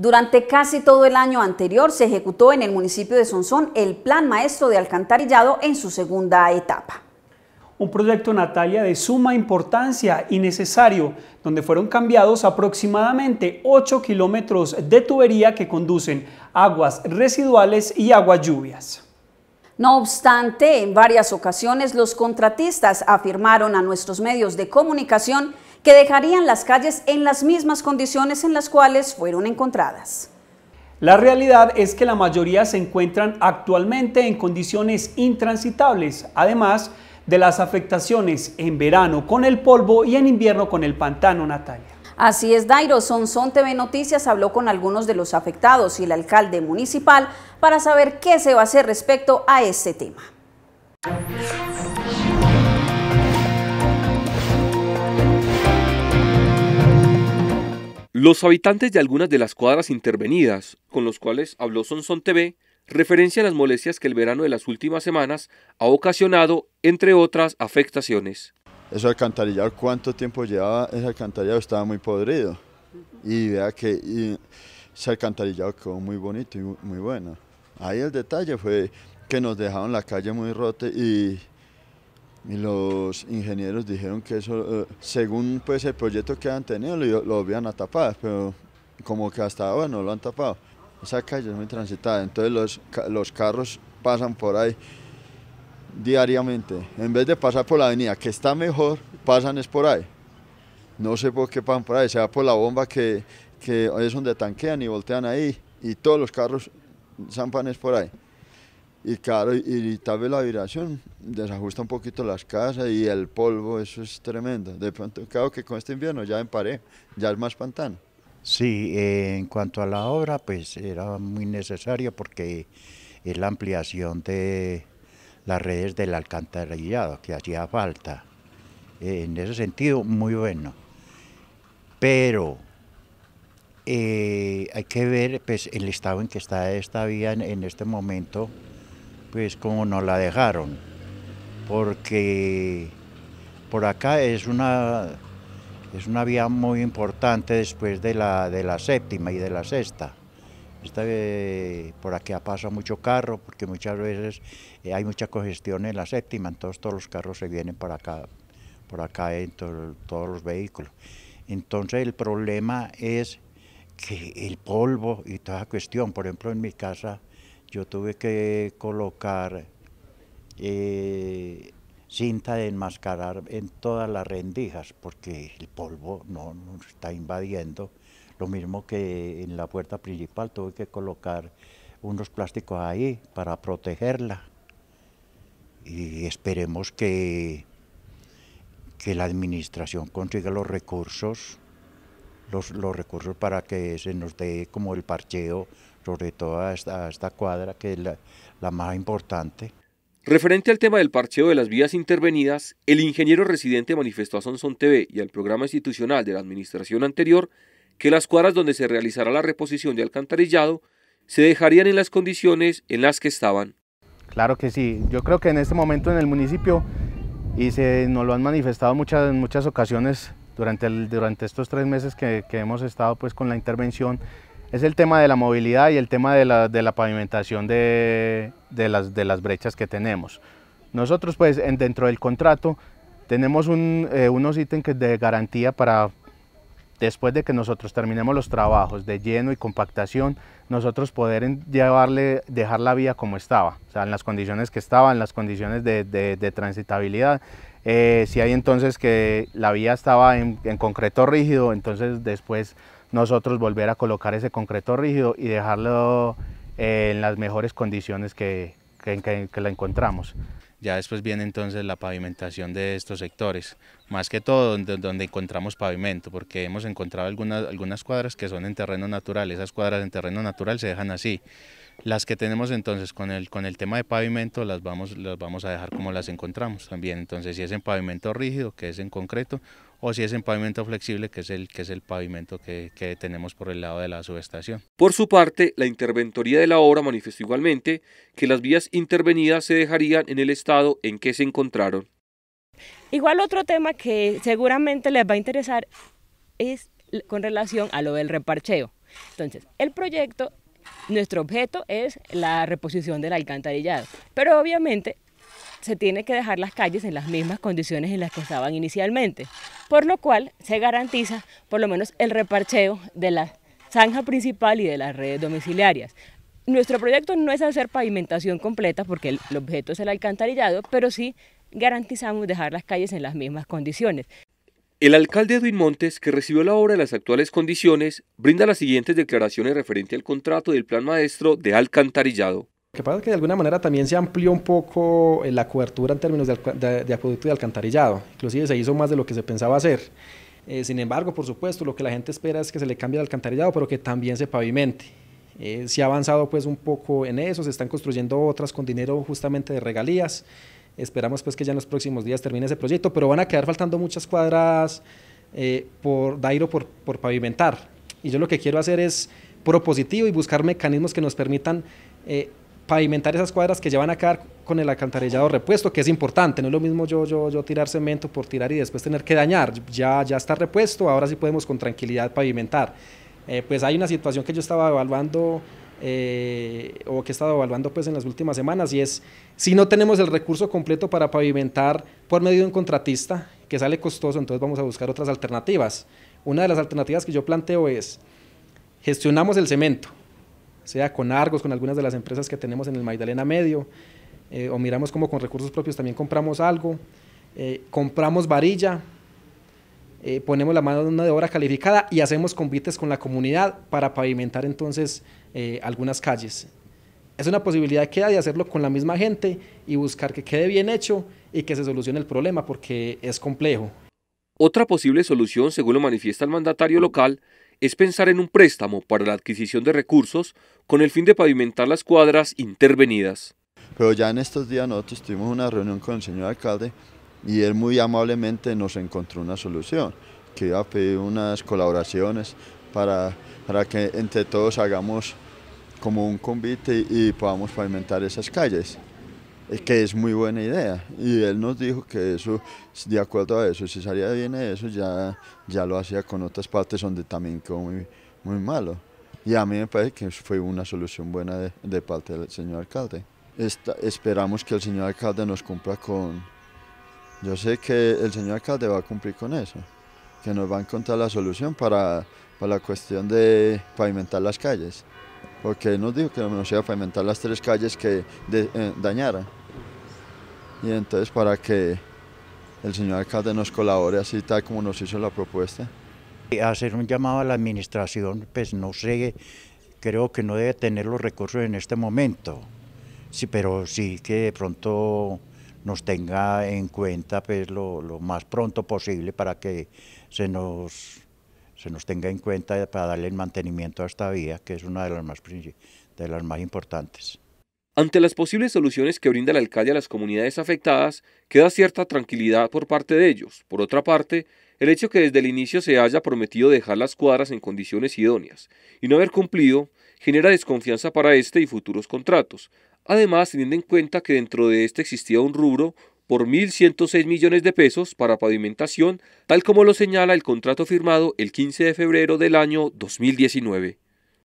Durante casi todo el año anterior se ejecutó en el municipio de Sonsón el Plan Maestro de Alcantarillado en su segunda etapa. Un proyecto, Natalia, de suma importancia y necesario, donde fueron cambiados aproximadamente 8 kilómetros de tubería que conducen aguas residuales y aguas lluvias. No obstante, en varias ocasiones los contratistas afirmaron a nuestros medios de comunicación que dejarían las calles en las mismas condiciones en las cuales fueron encontradas. La realidad es que la mayoría se encuentran actualmente en condiciones intransitables, además de las afectaciones en verano con el polvo y en invierno con el pantano, Natalia. Así es, Dairo. Sonson TV Noticias habló con algunos de los afectados y el alcalde municipal para saber qué se va a hacer respecto a este tema. Los habitantes de algunas de las cuadras intervenidas, con los cuales habló Sonson TV, referencian las molestias que el verano de las últimas semanas ha ocasionado, entre otras afectaciones. Eso alcantarillado, ¿cuánto tiempo llevaba? Ese alcantarillado estaba muy podrido. Y vea que y ese alcantarillado quedó muy bonito y muy bueno. Ahí el detalle fue que nos dejaron la calle muy rota y y los ingenieros dijeron que eso, eh, según pues el proyecto que han tenido, lo, lo habían a pero como que hasta ahora no lo han tapado. Esa calle es muy transitada, entonces los, los carros pasan por ahí diariamente. En vez de pasar por la avenida, que está mejor, pasan es por ahí. No sé por qué pasan por ahí, sea por la bomba que, es donde tanquean y voltean ahí, y todos los carros zampan es por ahí. Y claro, y, tal vez la vibración desajusta un poquito las casas y el polvo, eso es tremendo. De pronto, claro que con este invierno ya emparé, ya es más pantano. Sí, en cuanto a la obra, pues era muy necesario... porque es la ampliación de las redes del alcantarillado que hacía falta. en ese sentido, muy bueno. Pero eh, hay que ver pues, el estado en que está esta vía en este momento pues como nos la dejaron, porque por acá es una, es una vía muy importante después de la, de la séptima y de la sexta. Eh, por aquí pasa mucho carro porque muchas veces eh, hay mucha congestión en la séptima, entonces todos los carros se vienen para acá, por acá en todos los vehículos. Entonces el problema es que el polvo y toda cuestión, por ejemplo en mi casa yo tuve que colocar eh, cinta de enmascarar en todas las rendijas porque el polvo no nos está invadiendo. Lo mismo que en la puerta principal tuve que colocar unos plásticos ahí para protegerla. Y esperemos que, que la administración consiga los recursos, los, los recursos para que se nos dé como el parcheo sobre todo esta, cuadra que es la, más importante. Referente al tema del parcheo de las vías intervenidas, el ingeniero residente manifestó a Sonson TV y al programa institucional de la administración anterior que las cuadras donde se realizará la reposición de alcantarillado se dejarían en las condiciones en las que estaban. Claro que sí, yo creo que en este momento en el municipio, y se nos lo han manifestado muchas, en muchas ocasiones durante, durante estos tres meses que, que hemos estado pues con la intervención, es el tema de la movilidad y el tema de la, pavimentación de, las, de, las, brechas que tenemos. Nosotros pues en, dentro del contrato tenemos un, eh, unos ítems de garantía para después de que nosotros terminemos los trabajos de lleno y compactación, nosotros poder llevarle, dejar la vía como estaba, o sea, en las condiciones que estaba, en las condiciones de, transitabilidad. Eh, si hay entonces que la vía estaba en concreto rígido, entonces después nosotros volver a colocar ese concreto rígido y dejarlo eh, en las mejores condiciones que, que, la encontramos. Ya después viene entonces la pavimentación de estos sectores, más que todo donde, encontramos pavimento, porque hemos encontrado algunas, algunas cuadras que son en terreno natural, esas cuadras en terreno natural se dejan así. Las que tenemos entonces con el, con el tema de pavimento las vamos, las vamos a dejar como las encontramos también, entonces si es en pavimento rígido, que es en concreto, o si es en pavimento flexible, que es el, que es el pavimento que, que tenemos por el lado de la subestación. Por su parte, la interventoría de la obra manifestó igualmente que las vías intervenidas se dejarían en el estado en que se encontraron. Igual otro tema que seguramente les va a interesar es con relación a lo del reparcheo. Entonces, el proyecto, nuestro objeto es la reposición del alcantarillado, pero obviamente se tiene que dejar las calles en las mismas condiciones en las que estaban inicialmente, por lo cual se garantiza por lo menos el reparcheo de la zanja principal y de las redes domiciliarias. Nuestro proyecto no es hacer pavimentación completa porque el, objeto es el alcantarillado, pero sí garantizamos dejar las calles en las mismas condiciones. El alcalde Edwin Montes, que recibió la obra en las actuales condiciones, brinda las siguientes declaraciones referente al contrato del plan maestro de alcantarillado que pasa es que de alguna manera también se amplió un poco eh, la cobertura en términos de, de, acueducto y de alcantarillado. Inclusive se hizo más de lo que se pensaba hacer. Eh, sin embargo, por supuesto, lo que la gente espera es que se le cambie el alcantarillado, pero que también se pavimente. Eh, se ha avanzado pues un poco en eso, se están construyendo otras con dinero justamente de regalías. Esperamos pues que ya en los próximos días termine ese proyecto, pero van a quedar faltando muchas cuadras por Dairo por, por pavimentar. Y yo lo que quiero hacer es propositivo y buscar mecanismos que nos permitan pavimentar esas cuadras que ya van a quedar con el alcantarillado repuesto, que es importante, no es lo mismo yo, yo, yo tirar cemento por tirar y después tener que dañar, ya, ya está repuesto, ahora sí podemos con tranquilidad pavimentar. Eh, pues hay una situación que yo estaba evaluando eh, o que he estado evaluando pues en las últimas semanas y es si no tenemos el recurso completo para pavimentar por medio de un contratista que sale costoso, entonces vamos a buscar otras alternativas. Una de las alternativas que yo planteo es gestionamos el cemento, sea con Argos, con algunas de las empresas que tenemos en el Magdalena Medio, eh, o miramos cómo con recursos propios también compramos algo, eh, compramos varilla, eh, ponemos la mano de obra calificada y hacemos convites con la comunidad para pavimentar entonces algunas calles. Es una posibilidad que hay de hacerlo con la misma gente y buscar que quede bien hecho y que se solucione el problema porque es complejo. Otra posible solución, según lo manifiesta el mandatario local, es pensar en un préstamo para la adquisición de recursos con el fin de pavimentar las cuadras intervenidas. Pero ya en estos días nosotros tuvimos una reunión con el señor alcalde y él muy amablemente nos encontró una solución, que iba a pedir unas colaboraciones para, para que entre todos hagamos como un convite y podamos pavimentar esas calles que es muy buena idea. Y él nos dijo que eso, de acuerdo a eso, si salía bien eso, ya, ya lo hacía con otras partes donde también quedó muy, muy malo. Y a mí me parece que fue una solución buena de, parte del señor alcalde. esperamos que el señor alcalde nos cumpla con... Yo sé que el señor alcalde va a cumplir con eso, que nos va a encontrar la solución para, para la cuestión de pavimentar las calles, porque él nos dijo que no nos iba a pavimentar las tres calles que eh, dañara dañaran. Y entonces para que el señor alcalde nos colabore así tal como nos hizo la propuesta. Hacer un llamado a la administración, pues no sé, creo que no debe tener los recursos en este momento, sí, pero sí que de pronto nos tenga en cuenta pues, lo, más pronto posible para que se nos, se nos tenga en cuenta para darle el mantenimiento a esta vía, que es una de las más, de las más importantes. Ante las posibles soluciones que brinda la alcalde a las comunidades afectadas, queda cierta tranquilidad por parte de ellos. Por otra parte, el hecho que desde el inicio se haya prometido dejar las cuadras en condiciones idóneas y no haber cumplido genera desconfianza para este y futuros contratos. Además, teniendo en cuenta que dentro de este existía un rubro por 1.106 millones de pesos para pavimentación, tal como lo señala el contrato firmado el 15 de febrero del año 2019.